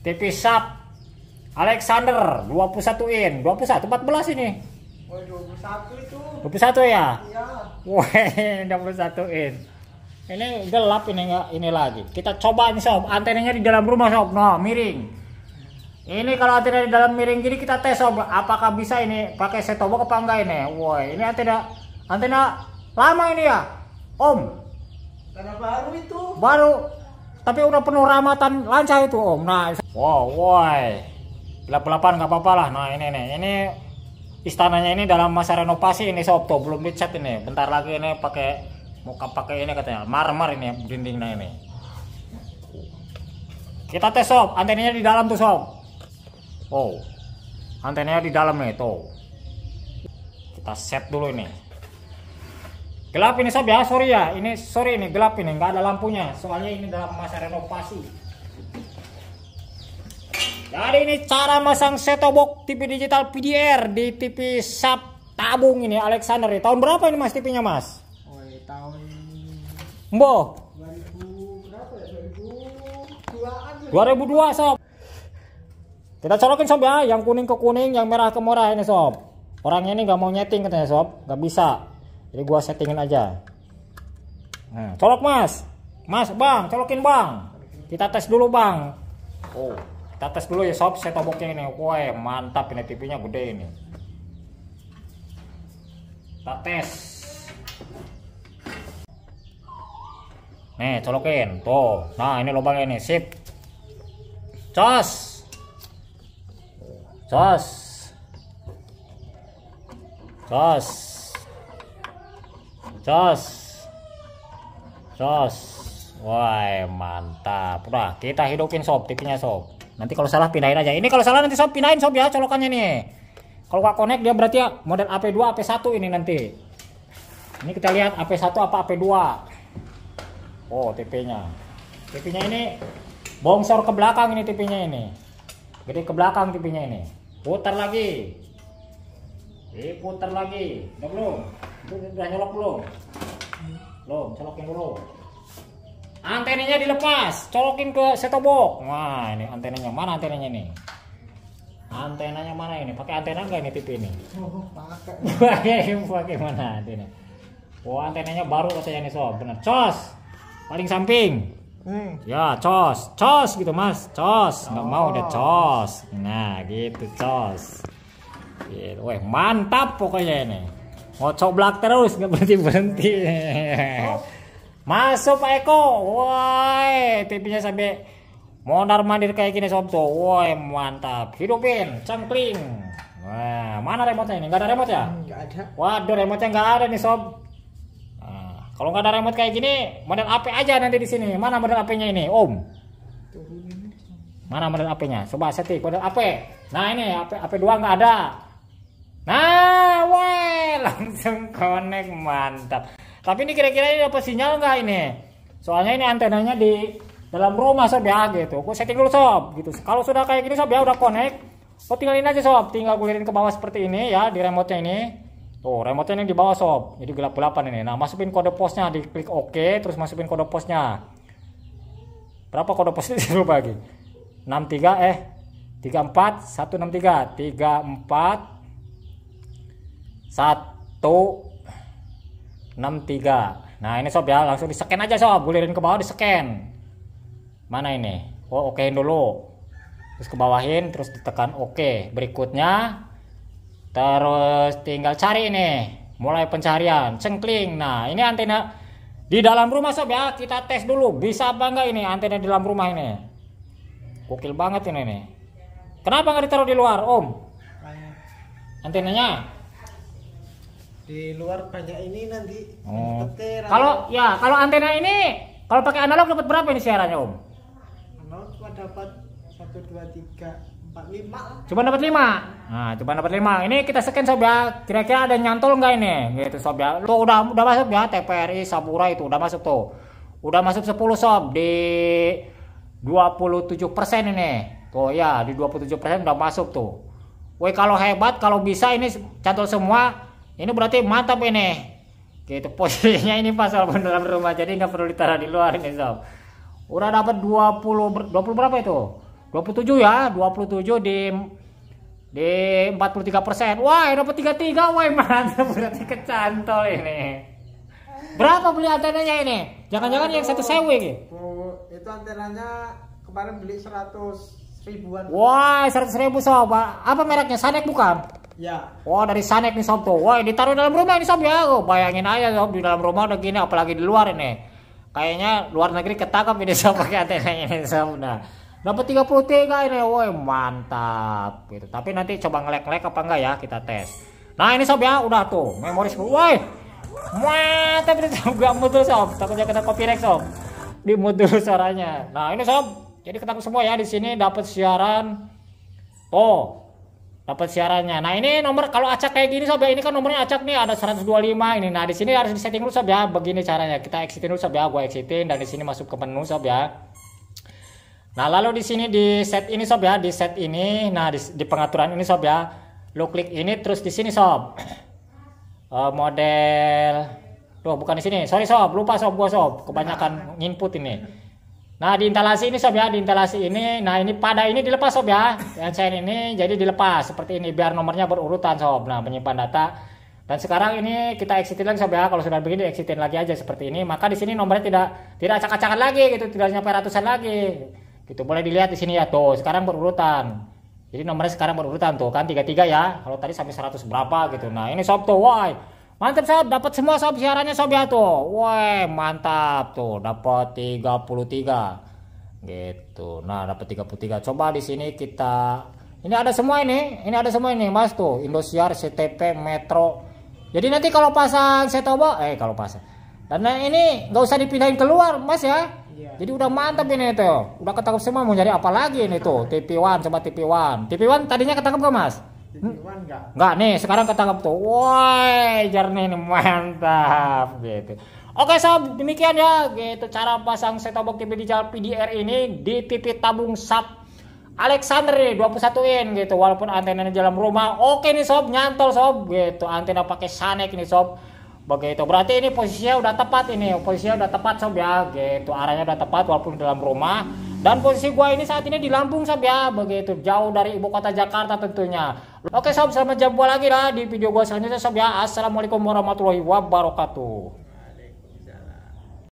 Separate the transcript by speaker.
Speaker 1: TV Sharp Alexander 21 in 21 14 ini Woy, 21 itu 21 ya iya Weh, 21 in ini gelap ini enggak ini lagi kita coba nih sob antenanya di dalam rumah sob no nah, miring ini kalau antena di dalam miring gini kita tes sob apakah bisa ini pakai setobo apa enggak ini woi ini antena antena lama ini ya om antena baru itu baru tapi udah penuh ramatan lancar itu om nah wow woi gelap-gelapan nggak apa-apa lah nah ini nih ini istananya ini dalam masa renovasi ini sob belum dicat ini bentar lagi ini pakai muka pakai ini katanya marmer ini dindingnya ini kita tes sob antenanya di dalam tuh sob oh antenanya di dalam nih tuh kita set dulu ini gelap ini sob ya sorry ya ini sorry ini gelap ini nggak ada lampunya soalnya ini dalam masa renovasi jadi ini cara masang setobok TV digital PDR di TV sub tabung ini Alexander tahun berapa ini mas TV nya mas oh, tahun Mbo 2002 sob kita colokin sob ya yang kuning ke kuning yang merah ke merah ini sob orangnya ini nggak mau nyeting katanya sob nggak bisa jadi gua settingin aja nah, colok mas mas bang colokin bang kita tes dulu bang oh kita tes dulu ya sob Saya setoboknya ini woi mantap ini TV gede ini kita tes nih colokin tuh nah ini lubang ini sip cos cos cos Joss Joss Wah, mantap. Udah, kita hidupin sob tv sob. Nanti kalau salah pindahin aja. Ini kalau salah nanti sob pindahin sob ya colokannya nih. Kalau gak connect dia berarti ya model AP2, AP1 ini nanti. Ini kita lihat AP1 apa AP2. Oh, TP-nya. TP-nya ini bongsor ke belakang ini TV-nya ini. Jadi ke belakang TV-nya ini. Putar lagi. putar lagi. Udah belum? udah nyolok belum belum colokin dulu antenanya dilepas colokin ke setobok wah ini antenanya mana antenanya nih antenanya mana ini pakai antena enggak ini TV ini oh, pakai pakai mana antena oh, antenanya baru katanya nih sob bener cos paling samping hmm. ya cos cos gitu mas cos nggak oh. mau udah cos nah gitu cos gitu. Weh, mantap pokoknya ini ngocok blak terus nggak berhenti berhenti masuk Pak Eko woi tipinya sampai mondar mandir kayak gini sob tuh woi mantap hidupin cangkling wah mana remote ini Gak ada remote ya nggak ada waduh remote nggak ada nih sob nah, kalau nggak ada remote kayak gini model AP aja nanti di sini mana model AP-nya ini Om mana model AP-nya coba setik model AP nah ini AP AP dua nggak ada Nah, wae, langsung connect mantap. Tapi ini kira-kira ini dapat sinyal nggak ini? Soalnya ini antenanya di dalam rumah sob ya gitu. Aku setting dulu sob gitu. Kalau sudah kayak gini sob ya udah connect. Oh tinggalin aja sob, tinggal gulirin ke bawah seperti ini ya di remote ini. Tuh, remote-nya ini di bawah sob. Jadi gelap-gelapan ini. Nah, masukin kode posnya, di diklik OK, terus masukin kode posnya. Berapa kode posnya lupa lagi? 63 eh 34 163 34 satu enam tiga, nah ini sob ya langsung di scan aja sob gulirin ke bawah di scan mana ini oh okein dulu terus ke bawahin terus ditekan oke okay. berikutnya terus tinggal cari ini mulai pencarian cengkling nah ini antena di dalam rumah sob ya kita tes dulu bisa apa enggak ini antena di dalam rumah ini kukil banget ini nih kenapa nggak ditaruh di luar om antenanya di luar banyak ini nanti oh. Kalau ya, kalau antena ini kalau pakai analog dapat berapa ini siarannya, Om? Analog cuma dapat satu dua tiga empat lima Cuma dapat lima Nah, cuma dapat lima Ini kita scan sob ya. Kira-kira ada nyantol nggak ini? Gitu sob ya. Tuh udah udah masuk ya TPRI Sabura itu udah masuk tuh. Udah masuk 10 sob di 27% persen ini. Tuh ya, di 27% persen udah masuk tuh. Woi kalau hebat, kalau bisa ini cantol semua ini berarti mantap ini gitu posisinya ini pas walaupun dalam rumah jadi nggak perlu ditaruh di luar ini sob udah dapat 20 20 berapa itu 27 ya 27 di di 43 persen wah dapat 33 wah mantap berarti kecantol ini berapa beli antenanya ini jangan-jangan yang satu sewe gitu itu antenanya kemarin beli 100 ribuan wah 100 ribu sob apa mereknya Sanek bukan Ya. Wah oh, dari Sanek nih sob tuh. Wah ditaruh dalam rumah ini sob ya. Oh, bayangin aja sob di dalam rumah udah gini apalagi di luar ini. Kayaknya luar negeri ketangkap ini sob pakai antena ini sob. Nah dapat 33 ini. Woi mantap gitu. Tapi nanti coba ngelek-lek apa enggak ya kita tes. Nah ini sob ya udah tuh memori Woi mantap ini sob gak mutus sob. Takutnya kena copyright sob. Dimutul suaranya. Nah ini sob. Jadi ketangkap semua ya di sini dapat siaran. Oh, dapat siarannya. Nah ini nomor kalau acak kayak gini sob ya ini kan nomornya acak nih ada 125 ini. Nah di sini harus disetting dulu sob ya. Begini caranya kita exitin dulu sob ya. Gue exitin dan di sini masuk ke menu sob ya. Nah lalu di sini di set ini sob ya di set ini. Nah di, di pengaturan ini sob ya. Lo klik ini terus di sini sob. Uh, model. Loh bukan di sini. Sorry sob lupa sob Gue sob kebanyakan nah. input ini. Nah di instalasi ini sob ya, di instalasi ini, nah ini pada ini dilepas sob ya, yang chain ini jadi dilepas seperti ini biar nomornya berurutan sob. Nah menyimpan data dan sekarang ini kita exitin lagi sob ya, kalau sudah begini exitin lagi aja seperti ini, maka di sini nomornya tidak tidak acak-acakan lagi gitu, tidak nyampe ratusan lagi. Gitu boleh dilihat di sini ya tuh, sekarang berurutan. Jadi nomornya sekarang berurutan tuh kan tiga tiga ya, kalau tadi sampai 100 berapa gitu. Nah ini sob tuh, why? Mantap sob, dapat semua sob siarannya sob ya tuh. Weh, mantap tuh, dapat 33. Gitu. Nah, dapat 33. Coba di sini kita ini ada semua ini, ini ada semua ini Mas tuh, Indosiar, CTP, Metro. Jadi nanti kalau pasang setoba, eh kalau pasang. Dan nah, ini nggak usah dipindahin keluar, Mas ya. Iya. Jadi udah mantap ini tuh. Udah ketangkep semua mau nyari apa lagi ini tuh? TP One, coba TP One. TP One tadinya ketangkep gak, Mas? Hmm? enggak? nih, sekarang ketangkap tuh. Woi, jernih ini mantap gitu. Oke sob, demikian ya gitu cara pasang setobok TV digital PDR ini di titik tabung sub Alexander 21 in gitu walaupun antena di dalam rumah oke nih sob nyantol sob gitu antena pakai sanek nih sob begitu berarti ini posisinya udah tepat ini posisinya udah tepat sob ya gitu arahnya udah tepat walaupun di dalam rumah dan posisi gua ini saat ini di Lampung sob ya, begitu jauh dari ibu kota Jakarta tentunya. Oke sob, selamat jumpa lagi lah di video gua selanjutnya sob ya. Assalamualaikum warahmatullahi wabarakatuh.